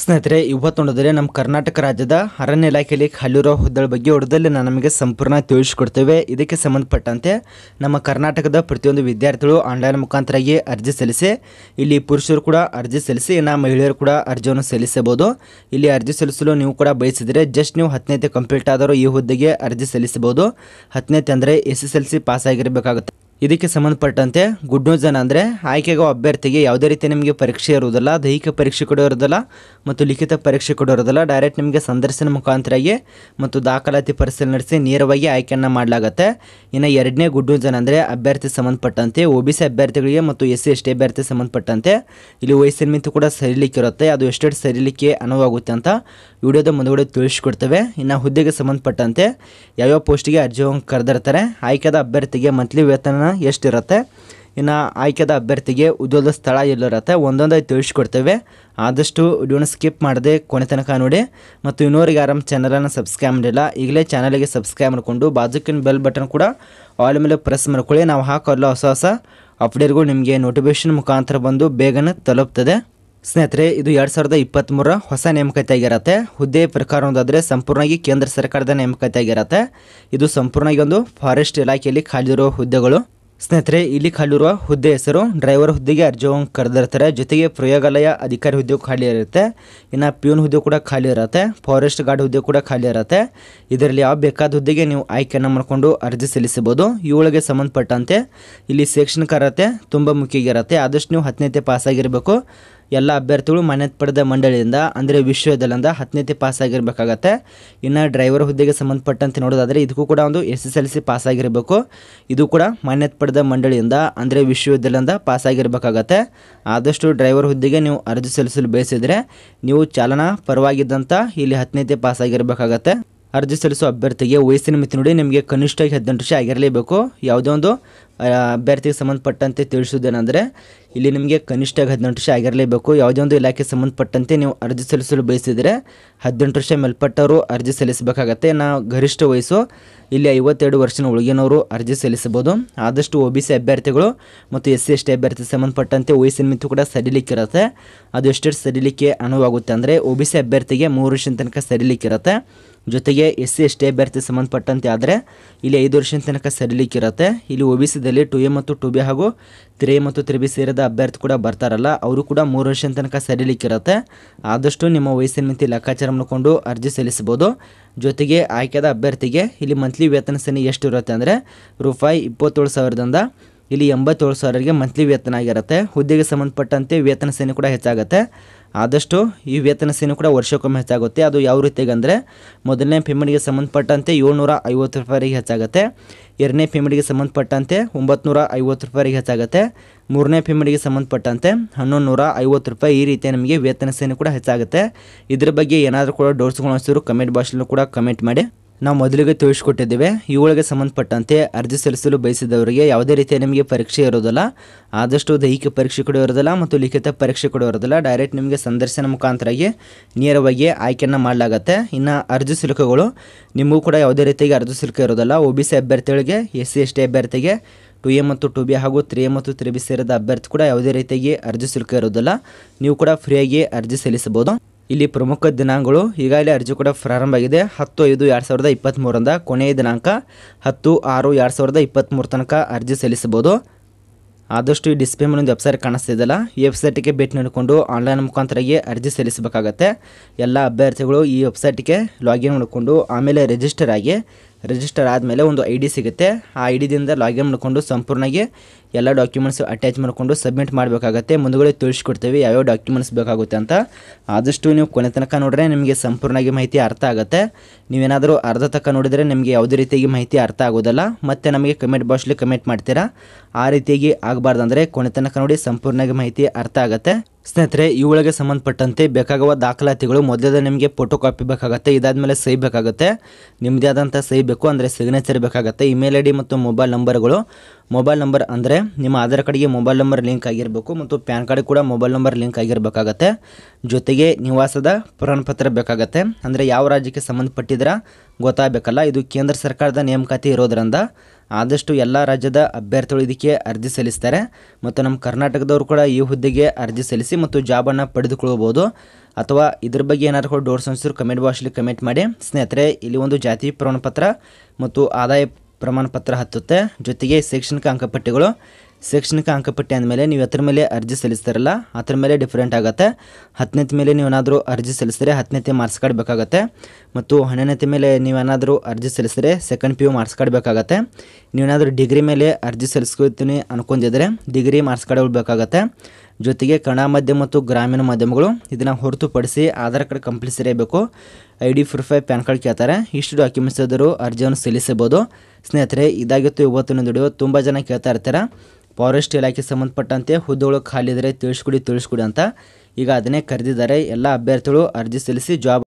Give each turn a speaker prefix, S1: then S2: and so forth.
S1: ಸ್ನೇಹಿತರೆ ಇವತ್ತು ನೋಡಿದ್ರೆ ನಮ್ಮ ಕರ್ನಾಟಕ ರಾಜ್ಯದ ಅರಣ್ಯ ಇಲಾಖೆಯಲ್ಲಿ ಹಲ್ಲಿರೋ ಹುದ್ದಳ ಬಗ್ಗೆ ಹೊಡೆದಲ್ಲಿ ನಾನು ನಮಗೆ ಸಂಪೂರ್ಣ ತಿಳಿಸಿಕೊಡ್ತೇವೆ ಇದಕ್ಕೆ ಸಂಬಂಧಪಟ್ಟಂತೆ ನಮ್ಮ ಕರ್ನಾಟಕದ ಪ್ರತಿಯೊಂದು ವಿದ್ಯಾರ್ಥಿಗಳು ಆನ್ಲೈನ್ ಮುಖಾಂತರಾಗಿ ಅರ್ಜಿ ಸಲ್ಲಿಸಿ ಇಲ್ಲಿ ಪುರುಷರು ಕೂಡ ಅರ್ಜಿ ಸಲ್ಲಿಸಿ ಇನ್ನು ಮಹಿಳೆಯರು ಕೂಡ ಅರ್ಜಿಯನ್ನು ಸಲ್ಲಿಸಬಹುದು ಇಲ್ಲಿ ಅರ್ಜಿ ಸಲ್ಲಿಸಲು ನೀವು ಕೂಡ ಬಯಸಿದರೆ ಜಸ್ಟ್ ನೀವು ಹತ್ತನೇತೆ ಕಂಪ್ಲೀಟ್ ಆದರೂ ಈ ಹುದ್ದೆಗೆ ಅರ್ಜಿ ಸಲ್ಲಿಸಬಹುದು ಹತ್ತನೇತೆ ಅಂದರೆ S S L C pass ಆಗಿರಬೇಕಾಗುತ್ತೆ ಇದಕ್ಕೆ ಸಂಬಂಧಪಟ್ಟಂತೆ ಗುಡ್ ನ್ಯೂಸ್ ಏನು ಅಂದರೆ ಆಯ್ಕೆಗೋ ಅಭ್ಯರ್ಥಿಗೆ ಯಾವುದೇ ರೀತಿ ನಿಮಗೆ ಪರೀಕ್ಷೆ ಇರುವುದಿಲ್ಲ ದೈಹಿಕ ಪರೀಕ್ಷೆ ಕೂಡ ಇರೋದಿಲ್ಲ ಮತ್ತು ಲಿಖಿತ ಪರೀಕ್ಷೆ ಕೂಡ ಇರೋದಿಲ್ಲ ಡೈರೆಕ್ಟ್ ನಿಮಗೆ ಸಂದರ್ಶನ ಮುಖಾಂತರಾಗಿ ಮತ್ತು ದಾಖಲಾತಿ ಪರಿಶೀಲನೆ ನಡೆಸಿ ನೇರವಾಗಿ ಆಯ್ಕೆಯನ್ನು ಮಾಡಲಾಗುತ್ತೆ ಇನ್ನು ಎರಡನೇ ಗುಡ್ ನ್ಯೂಸ್ ಏನಂದರೆ ಅಭ್ಯರ್ಥಿ ಸಂಬಂಧಪಟ್ಟಂತೆ ಒ ಬಿ ಸಿ ಅಭ್ಯರ್ಥಿಗಳಿಗೆ ಮತ್ತು ಎಸ್ ಸಿ ಎಸ್ ಟಿ ಅಭ್ಯರ್ಥಿ ಸಂಬಂಧಪಟ್ಟಂತೆ ಇಲ್ಲಿ ವಯಸ್ಸಿನ e ಮಿತಿ ಕೂಡ ಇರುತ್ತೆ ಅದು ಎಷ್ಟೆಷ್ಟು ಸರಿಲಿಕ್ಕೆ ಅನುವಾಗುತ್ತೆ ಅಂತ ವಿಡಿಯೋದ ಮುಂದುಗಡೆ ತಿಳಿಸ್ಕೊಡ್ತೇವೆ ಇನ್ನು ಹುದ್ದೆಗೆ ಸಂಬಂಧಪಟ್ಟಂತೆ ಯಾವ್ಯಾವ ಪೋಸ್ಟಿಗೆ ಅರ್ಜಿ ಕರೆದಿರ್ತಾರೆ ಆಯ್ಕೆದ ಅಭ್ಯರ್ಥಿಗೆ ಮಂತ್ಲಿ ವೇತನ ಎಷ್ಟಿರುತ್ತೆ ಇನ್ನು ಆಯ್ಕೆದ ಅಭ್ಯರ್ಥಿಗೆ ಉದ್ಯೋಗದ ಸ್ಥಳ ಎಲ್ಲಿರುತ್ತೆ ಒಂದೊಂದಾಗಿ ತಿಳಿಸ್ಕೊಡ್ತೇವೆ ಆದಷ್ಟು ವಿಡಿಯೋನ ಸ್ಕಿಪ್ ಮಾಡದೆ ಕೊನೆ ತನಕ ನೋಡಿ ಮತ್ತು ಇನ್ನೋರಿಗೆ ಆರಾಮ್ ಚಾನಲನ್ನು ಸಬ್ಸ್ಕ್ರೈಬ್ ಮಾಡಿಲ್ಲ ಈಗಲೇ ಚಾನಲಿಗೆ ಸಬ್ಸ್ಕ್ರೈಬ್ ಮಾಡಿಕೊಂಡು ಬಾಜುಕಿನ ಬೆಲ್ ಬಟನ್ ಕೂಡ ಆಲ್ ಮೇಲೆ ಪ್ರೆಸ್ ಮಾಡ್ಕೊಳ್ಳಿ ನಾವು ಹಾಕೋಲ್ಲ ಹೊಸ ಹೊಸ ಅಪ್ಡೇಟ್ಗಳು ನಿಮಗೆ ನೋಟಿಫಿಕೇಷನ್ ಮುಖಾಂತರ ಬಂದು ಬೇಗನೆ ತಲುಪ್ತದೆ ಸ್ನೇಹಿತರೆ ಇದು ಎರಡು ಸಾವಿರದ ಇಪ್ಪತ್ತ್ಮೂರ ಹೊಸ ನೇಮಕಾತಿ ಆಗಿರುತ್ತೆ ಹುದ್ದೆ ಪ್ರಕಾರ ಒಂದಾದರೆ ಸಂಪೂರ್ಣವಾಗಿ ಕೇಂದ್ರ ಸರ್ಕಾರದ ನೇಮಕಾತಿ ಆಗಿರುತ್ತೆ ಇದು ಸಂಪೂರ್ಣವಾಗಿ ಒಂದು ಫಾರೆಸ್ಟ್ ಇಲಾಖೆಯಲ್ಲಿ ಇರುವ ಹುದ್ದೆಗಳು ಸ್ನೇಹಿತರೆ ಇಲ್ಲಿ ಖಾಲಿರುವ ಹುದ್ದೆ ಹೆಸರು ಡ್ರೈವರ್ ಹುದ್ದೆಗೆ ಅರ್ಜಿ ಕರೆದಿರ್ತಾರೆ ಜೊತೆಗೆ ಪ್ರಯೋಗಾಲಯ ಅಧಿಕಾರಿ ಹುದ್ದೆ ಖಾಲಿ ಇರುತ್ತೆ ಇನ್ನು ಪ್ಯೂನ್ ಹುದ್ದೆ ಕೂಡ ಖಾಲಿ ಇರುತ್ತೆ ಫಾರೆಸ್ಟ್ ಗಾರ್ಡ್ ಹುದ್ದೆ ಕೂಡ ಖಾಲಿ ಇರುತ್ತೆ ಇದರಲ್ಲಿ ಯಾವ ಬೇಕಾದ ಹುದ್ದೆಗೆ ನೀವು ಆಯ್ಕೆಯನ್ನು ಮಾಡಿಕೊಂಡು ಅರ್ಜಿ ಸಲ್ಲಿಸಬಹುದು ಇವುಗಳಿಗೆ ಸಂಬಂಧಪಟ್ಟಂತೆ ಇಲ್ಲಿ ಶೈಕ್ಷಣಿಕ ಅರ್ಹತೆ ತುಂಬ ಮುಖ್ಯ ಇರುತ್ತೆ ಆದಷ್ಟು ನೀವು ಹತ್ತನೇತೆ ಪಾಸಾಗಿರಬೇಕು ಎಲ್ಲ ಅಭ್ಯರ್ಥಿಗಳು ಮಾನ್ಯತೆ ಪಡೆದ ಮಂಡಳಿಯಿಂದ ಅಂದರೆ ವಿಶ್ವವಿದ್ಯಾಲಯದಿಂದ ಹತ್ತನೇತಿ ಪಾಸಾಗಿರಬೇಕಾಗತ್ತೆ ಇನ್ನು ಡ್ರೈವರ್ ಹುದ್ದೆಗೆ ಸಂಬಂಧಪಟ್ಟಂತೆ ನೋಡೋದಾದರೆ ಇದಕ್ಕೂ ಕೂಡ ಒಂದು ಎಸ್ ಎಸ್ ಎಲ್ ಸಿ ಪಾಸಾಗಿರಬೇಕು ಇದು ಕೂಡ ಮಾನ್ಯತೆ ಪಡೆದ ಮಂಡಳಿಯಿಂದ ಅಂದರೆ ವಿಶ್ವವಿದ್ಯಾಲಯದಿಂದ ಪಾಸಾಗಿರಬೇಕಾಗತ್ತೆ ಆದಷ್ಟು ಡ್ರೈವರ್ ಹುದ್ದೆಗೆ ನೀವು ಅರ್ಜಿ ಸಲ್ಲಿಸಲು ಬಯಸಿದರೆ ನೀವು ಚಾಲನಾ ಪರವಾಗಿದ್ದಂಥ ಇಲ್ಲಿ ಹತ್ತನೇತಿ ಪಾಸಾಗಿರಬೇಕಾಗತ್ತೆ ಅರ್ಜಿ ಸಲ್ಲಿಸುವ ಅಭ್ಯರ್ಥಿಗೆ ವಯಸ್ಸಿನ ಮಿತಿ ನೋಡಿ ನಿಮಗೆ ಕನಿಷ್ಠ ಹದಿನೆಂಟು ವರ್ಷ ಆಗಿರಲೇಬೇಕು ಯಾವುದೇ ಒಂದು ಅಭ್ಯರ್ಥಿಗೆ ಸಂಬಂಧಪಟ್ಟಂತೆ ತಿಳಿಸುವುದೇನೆಂದರೆ ಇಲ್ಲಿ ನಿಮಗೆ ಕನಿಷ್ಠ ಹದಿನೆಂಟು ವರ್ಷ ಆಗಿರಲೇಬೇಕು ಯಾವುದೇ ಒಂದು ಇಲಾಖೆಗೆ ಸಂಬಂಧಪಟ್ಟಂತೆ ನೀವು ಅರ್ಜಿ ಸಲ್ಲಿಸಲು ಬಯಸಿದರೆ ಹದಿನೆಂಟು ವರ್ಷ ಮೇಲ್ಪಟ್ಟವರು ಅರ್ಜಿ ಸಲ್ಲಿಸಬೇಕಾಗತ್ತೆ ನಾವು ಗರಿಷ್ಠ ವಯಸ್ಸು ಇಲ್ಲಿ ಐವತ್ತೆರಡು ವರ್ಷದ ಒಳಗಿನವರು ಅರ್ಜಿ ಸಲ್ಲಿಸಬಹುದು ಆದಷ್ಟು ಒ ಬಿ ಸಿ ಅಭ್ಯರ್ಥಿಗಳು ಮತ್ತು ಎಸ್ ಸಿ ಎಸ್ ಟಿ ಅಭ್ಯರ್ಥಿ ಸಂಬಂಧಪಟ್ಟಂತೆ ವಯಸ್ಸಿನ ಮಿತಿ ಕೂಡ ಸಡಿಲಿಕ್ಕಿರುತ್ತೆ ಅದು ಎಷ್ಟು ಸಡಿಲಿಕ್ಕೆ ಅನುವಾಗುತ್ತೆ ಅಂದರೆ ಒ ಬಿ ಸಿ ಅಭ್ಯರ್ಥಿಗೆ ಮೂರು ವರ್ಷದ ತನಕ ಸಡಿಲಿಕ್ಕಿರುತ್ತೆ ಜೊತೆಗೆ ಎಸ್ ಸಿ ಎಸ್ ಟಿ ಅಭ್ಯರ್ಥಿ ಸಂಬಂಧಪಟ್ಟಂತೆ ಆದರೆ ಇಲ್ಲಿ ಐದು ವರ್ಷದ ತನಕ ಸಡಿಲಿಕ್ಕಿರುತ್ತೆ ಇಲ್ಲಿ ಒ ಬಿ ಸಿದಲ್ಲಿ ಟು ಎ ಮತ್ತು ಟು ಬಿ ಹಾಗೂ ತ್ರೀ ಎ ಮತ್ತು ತ್ರಿ ಬಿ ಸೇರಿದ ಅಭ್ಯರ್ಥಿ ಕೂಡ ಬರ್ತಾರಲ್ಲ ಅವರು ಕೂಡ ಮೂರು ವರ್ಷದ ತನಕ ಸಡಿಲಿಕ್ಕಿರುತ್ತೆ ಆದಷ್ಟು ನಿಮ್ಮ ವಯಸ್ಸಿನ ಮಿತಿ ಲೆಕ್ಕಾಚಾರ ಮಾಡಿಕೊಂಡು ಅರ್ಜಿ ಸಲ್ಲಿಸಬಹುದು ಜೊತೆಗೆ ಆಯ್ಕೆದ ಅಭ್ಯರ್ಥಿಗೆ ಇಲ್ಲಿ ಮಂತ್ಲಿ ವೇತನ ಸೇನೆ ಎಷ್ಟಿರುತ್ತೆ ಅಂದರೆ ರೂಪಾಯಿ ಇಪ್ಪತ್ತೇಳು ಸಾವಿರದಿಂದ ಇಲ್ಲಿ ಎಂಬತ್ತೇಳು ಸಾವಿರಗೆ ಮಂತ್ಲಿ ವೇತನ ಆಗಿರುತ್ತೆ ಹುದ್ದೆಗೆ ಸಂಬಂಧಪಟ್ಟಂತೆ ವೇತನ ಸೇನೆ ಕೂಡ ಹೆಚ್ಚಾಗುತ್ತೆ ಆದಷ್ಟು ಈ ವೇತನ ಸೇನೆ ಕೂಡ ವರ್ಷಕ್ಕೊಮ್ಮೆ ಹೆಚ್ಚಾಗುತ್ತೆ ಅದು ಯಾವ ರೀತಿಗೆ ಅಂದರೆ ಮೊದಲನೇ ಪೇಮೆಂಟ್ಗೆ ಸಂಬಂಧಪಟ್ಟಂತೆ ಏಳ್ನೂರ ಐವತ್ತು ರೂಪಾಯಿಗೆ ಹೆಚ್ಚಾಗುತ್ತೆ ಎರಡನೇ ಪೇಮೆಂಟ್ಗೆ ಸಂಬಂಧಪಟ್ಟಂತೆ ಒಂಬತ್ತು ಐವತ್ತು ರೂಪಾಯಿಗೆ ಹೆಚ್ಚಾಗುತ್ತೆ ಮೂರನೇ ಪೇಮೆಂಟ್ಗೆ ಸಂಬಂಧಪಟ್ಟಂತೆ ಹನ್ನೊಂದು ನೂರ ಐವತ್ತು ರೂಪಾಯಿ ಈ ರೀತಿ ನಮಗೆ ವೇತನ ಸೇನೆ ಕೂಡ ಹೆಚ್ಚಾಗುತ್ತೆ ಇದ್ರ ಬಗ್ಗೆ ಏನಾದರೂ ಕೂಡ ಡೌಟ್ಸ್ಗಳು ಅನಿಸಿದ್ರು ಕಮೆಂಟ್ ಬಾಕ್ಸಲ್ಲೂ ಕೂಡ ಕಮೆಂಟ್ ಮಾಡಿ ನಾವು ಮೊದಲಿಗೆ ತಿಳಿಸ್ಕೊಟ್ಟಿದ್ದೇವೆ ಇವುಗಳಿಗೆ ಸಂಬಂಧಪಟ್ಟಂತೆ ಅರ್ಜಿ ಸಲ್ಲಿಸಲು ಬಯಸಿದವರಿಗೆ ಯಾವುದೇ ರೀತಿಯ ನಿಮಗೆ ಪರೀಕ್ಷೆ ಇರೋದಿಲ್ಲ ಆದಷ್ಟು ದೈಹಿಕ ಪರೀಕ್ಷೆ ಕೂಡ ಇರೋದಿಲ್ಲ ಮತ್ತು ಲಿಖಿತ ಪರೀಕ್ಷೆ ಕೂಡ ಇರೋದಿಲ್ಲ ಡೈರೆಕ್ಟ್ ನಿಮಗೆ ಸಂದರ್ಶನ ಮುಖಾಂತರಾಗಿ ನೇರವಾಗಿ ಆಯ್ಕೆಯನ್ನು ಮಾಡಲಾಗತ್ತೆ ಇನ್ನು ಅರ್ಜಿ ಶುಲ್ಕಗಳು ನಿಮಗೂ ಕೂಡ ಯಾವುದೇ ರೀತಿಯಾಗಿ ಅರ್ಜಿ ಶುಲ್ಕ ಇರೋದಿಲ್ಲ ಒ ಬಿ ಸಿ ಅಭ್ಯರ್ಥಿಗಳಿಗೆ ಎಸ್ ಸಿ ಎಸ್ ಟಿ ಅಭ್ಯರ್ಥಿಗೆ ಟು ಎ ಮತ್ತು ಟು ಬಿ ಹಾಗೂ ತ್ರೀ ಎ ಮತ್ತು ತ್ರೀ ಬಿ ಸೇರಿದ ಅಭ್ಯರ್ಥಿ ಕೂಡ ಯಾವುದೇ ರೀತಿಯಾಗಿ ಅರ್ಜಿ ಶುಲ್ಕ ಇರೋದಿಲ್ಲ ನೀವು ಕೂಡ ಫ್ರೀಯಾಗಿ ಅರ್ಜಿ ಸಲ್ಲಿಸಬಹುದು ಇಲ್ಲಿ ಪ್ರಮುಖ ದಿನಾಂಕಗಳು ಈಗಾಗಲೇ ಅರ್ಜಿ ಕೂಡ ಪ್ರಾರಂಭ ಆಗಿದೆ ಹತ್ತು ಐದು ಎರಡು ಸಾವಿರದ ಇಪ್ಪತ್ತ್ಮೂರರಿಂದ ಕೊನೆಯ ದಿನಾಂಕ ಹತ್ತು ಆರು ಎರಡು ಸಾವಿರದ ಇಪ್ಪತ್ತ್ಮೂರು ತನಕ ಅರ್ಜಿ ಸಲ್ಲಿಸಬಹುದು ಆದಷ್ಟು ಈ ಡಿಸ್ಪ್ಲೇ ಮೇಲೆ ಒಂದು ವೆಬ್ಸೈಟ್ ಕಾಣಿಸ್ತಿದ್ದಲ್ಲ ಈ ವೆಬ್ಸೈಟಿಗೆ ಭೇಟಿ ನೀಡಿಕೊಂಡು ಆನ್ಲೈನ್ ಮುಖಾಂತರಾಗಿ ಅರ್ಜಿ ಸಲ್ಲಿಸಬೇಕಾಗತ್ತೆ ಎಲ್ಲ ಅಭ್ಯರ್ಥಿಗಳು ಈ ವೆಬ್ಸೈಟಿಗೆ ಲಾಗಿನ್ ಮಾಡಿಕೊಂಡು ಆಮೇಲೆ ರಿಜಿಸ್ಟರ್ ಆಗಿ ರಿಜಿಸ್ಟರ್ ಆದಮೇಲೆ ಒಂದು ಐ ಡಿ ಸಿಗುತ್ತೆ ಆ ಐ ಡಿದಿಂದ ಲಾಗಿನ್ ಮಾಡಿಕೊಂಡು ಸಂಪೂರ್ಣವಾಗಿ ಎಲ್ಲ ಡಾಕ್ಯುಮೆಂಟ್ಸ್ ಅಟ್ಯಾಚ್ ಮಾಡಿಕೊಂಡು ಸಬ್ಮಿಟ್ ಮಾಡಬೇಕಾಗತ್ತೆ ಮುಂದುಗಡೆ ತಿಳಿಸ್ಕೊಡ್ತೀವಿ ಯಾವ್ಯಾವ ಡಾಕ್ಯುಮೆಂಟ್ಸ್ ಬೇಕಾಗುತ್ತೆ ಅಂತ ಆದಷ್ಟು ನೀವು ಕೊನೆ ತನಕ ನೋಡಿದ್ರೆ ನಿಮಗೆ ಸಂಪೂರ್ಣವಾಗಿ ಮಾಹಿತಿ ಅರ್ಥ ಆಗುತ್ತೆ ನೀವೇನಾದರೂ ಅರ್ಧ ತನಕ ನೋಡಿದರೆ ನಿಮಗೆ ಯಾವುದೇ ರೀತಿಯಾಗಿ ಮಾಹಿತಿ ಅರ್ಥ ಆಗೋದಿಲ್ಲ ಮತ್ತು ನಮಗೆ ಕಮೆಂಟ್ ಬಾಕ್ಸಲ್ಲಿ ಕಮೆಂಟ್ ಮಾಡ್ತೀರಾ ಆ ರೀತಿಯಾಗಿ ಅಂದರೆ ಕೊನೆ ತನಕ ನೋಡಿ ಸಂಪೂರ್ಣವಾಗಿ ಮಾಹಿತಿ ಅರ್ಥ ಆಗುತ್ತೆ ಸ್ನೇಹಿತರೆ ಇವುಗಳಿಗೆ ಸಂಬಂಧಪಟ್ಟಂತೆ ಬೇಕಾಗುವ ದಾಖಲಾತಿಗಳು ಮೊದಲೇ ನಿಮಗೆ ಫೋಟೋ ಕಾಪಿ ಬೇಕಾಗುತ್ತೆ ಇದಾದ ಮೇಲೆ ಸಹಿ ಬೇಕಾಗುತ್ತೆ ನಿಮ್ಮದೇ ಆದಂಥ ಸಹಿ ಬೇಕು ಅಂದರೆ ಸಿಗ್ನೇಚರ್ ಬೇಕಾಗುತ್ತೆ ಇಮೇಲ್ ಐ ಡಿ ಮತ್ತು ಮೊಬೈಲ್ ನಂಬರ್ಗಳು ಮೊಬೈಲ್ ನಂಬರ್ ಅಂದರೆ ನಿಮ್ಮ ಆಧಾರ್ ಕಾರ್ಡ್ಗೆ ಮೊಬೈಲ್ ನಂಬರ್ ಲಿಂಕ್ ಆಗಿರಬೇಕು ಮತ್ತು ಪ್ಯಾನ್ ಕಾರ್ಡ್ ಕೂಡ ಮೊಬೈಲ್ ನಂಬರ್ ಲಿಂಕ್ ಆಗಿರಬೇಕಾಗತ್ತೆ ಜೊತೆಗೆ ನಿವಾಸದ ಪ್ರಮಾಣಪತ್ರ ಬೇಕಾಗತ್ತೆ ಅಂದರೆ ಯಾವ ರಾಜ್ಯಕ್ಕೆ ಸಂಬಂಧಪಟ್ಟಿದ್ರೆ ಗೊತ್ತಾಗಬೇಕಲ್ಲ ಇದು ಕೇಂದ್ರ ಸರ್ಕಾರದ ನೇಮಕಾತಿ ಇರೋದ್ರಿಂದ ಆದಷ್ಟು ಎಲ್ಲ ರಾಜ್ಯದ ಅಭ್ಯರ್ಥಿಗಳು ಇದಕ್ಕೆ ಅರ್ಜಿ ಸಲ್ಲಿಸ್ತಾರೆ ಮತ್ತು ನಮ್ಮ ಕರ್ನಾಟಕದವರು ಕೂಡ ಈ ಹುದ್ದೆಗೆ ಅರ್ಜಿ ಸಲ್ಲಿಸಿ ಮತ್ತು ಜಾಬನ್ನು ಪಡೆದುಕೊಳ್ಳಬಹುದು ಅಥವಾ ಇದ್ರ ಬಗ್ಗೆ ಏನಾದರೂ ಕೂಡ ಡೋರ್ ಸಂಸ್ಥರು ಕಮೆಂಟ್ ಬಾಕ್ಸಲ್ಲಿ ಕಮೆಂಟ್ ಮಾಡಿ ಸ್ನೇಹಿತರೆ ಇಲ್ಲಿ ಒಂದು ಜಾತಿ ಪ್ರಮಾಣಪತ್ರ ಮತ್ತು ಆದಾಯ ಪ್ರಮಾಣಪತ್ರ ಹತ್ತುತ್ತೆ ಜೊತೆಗೆ ಶೈಕ್ಷಣಿಕ ಅಂಕಪಟ್ಟಿಗಳು ಶೈಕ್ಷಣಿಕ ಅಂಕಪಟ್ಟಿ ಅಂದಮೇಲೆ ನೀವು ಎತ್ತರ ಮೇಲೆ ಅರ್ಜಿ ಸಲ್ಲಿಸ್ತಾರಲ್ಲ ಅದ್ರ ಮೇಲೆ ಡಿಫ್ರೆಂಟ್ ಆಗುತ್ತೆ ಹತ್ತನೇತಿ ಮೇಲೆ ನೀವೇನಾದರೂ ಅರ್ಜಿ ಸಲ್ಲಿಸಿದ್ರೆ ಹತ್ತನೇತಿ ಮಾರ್ಕ್ಸ್ ಕಾರ್ಡ್ ಬೇಕಾಗುತ್ತೆ ಮತ್ತು ಹನ್ನೊಂದನೇತಿ ಮೇಲೆ ನೀವೇನಾದರೂ ಅರ್ಜಿ ಸಲ್ಲಿಸಿದ್ರೆ second P U marks card ಬೇಕಾಗುತ್ತೆ ನೀವೇನಾದರೂ ಡಿಗ್ರಿ ಮೇಲೆ ಅರ್ಜಿ ಸಲ್ಲಿಸ್ಕೊತೀನಿ ಅನ್ಕೊಂಡಿದ್ರೆ ಡಿಗ್ರಿ ಮಾರ್ಕ್ಸ್ ಕಾರ್ಡ್ಗಳು ಬೇಕಾಗುತ್ತೆ ಜೊತೆಗೆ ಕನ್ನಡ ಮಾಧ್ಯಮ ಮತ್ತು ಗ್ರಾಮೀಣ ಮಾಧ್ಯಮಗಳು ಇದನ್ನು ಹೊರತುಪಡಿಸಿ ಆಧಾರ್ ಕಾರ್ಡ್ ಕಂಪಲ್ಸರಿ ಇರಬೇಕು I D proof PAN card ಕೇಳ್ತಾರೆ ಇಷ್ಟು ಡಾಕ್ಯುಮೆಂಟ್ಸ್ ಇದ್ದರೂ ಅರ್ಜಿಯನ್ನು ಸಲ್ಲಿಸಬಹುದು ಸ್ನೇಹಿತರೆ ಇದಾಗಿತ್ತು ಇವತ್ತಿನ ದುಡಿಯೋ ತುಂಬ ಜನ ಕೇಳ್ತಾ ಇರ್ತಾರೆ ಫಾರೆಸ್ಟ್ ಇಲಾಖೆ ಸಂಬಂಧಪಟ್ಟಂತೆ ಹುದ್ದೆಗಳು ಖಾಲಿ ಇದ್ದರೆ ತಿಳಿಸ್ಕೊಡಿ ತಿಳಿಸ್ಕೊಡಿ ಅಂತ ಈಗ ಅದನ್ನೇ ಕರೆದಿದ್ದಾರೆ ಎಲ್ಲ ಅಭ್ಯರ್ಥಿಗಳು ಅರ್ಜಿ ಸಲ್ಲಿಸಿ ಜಾಬ್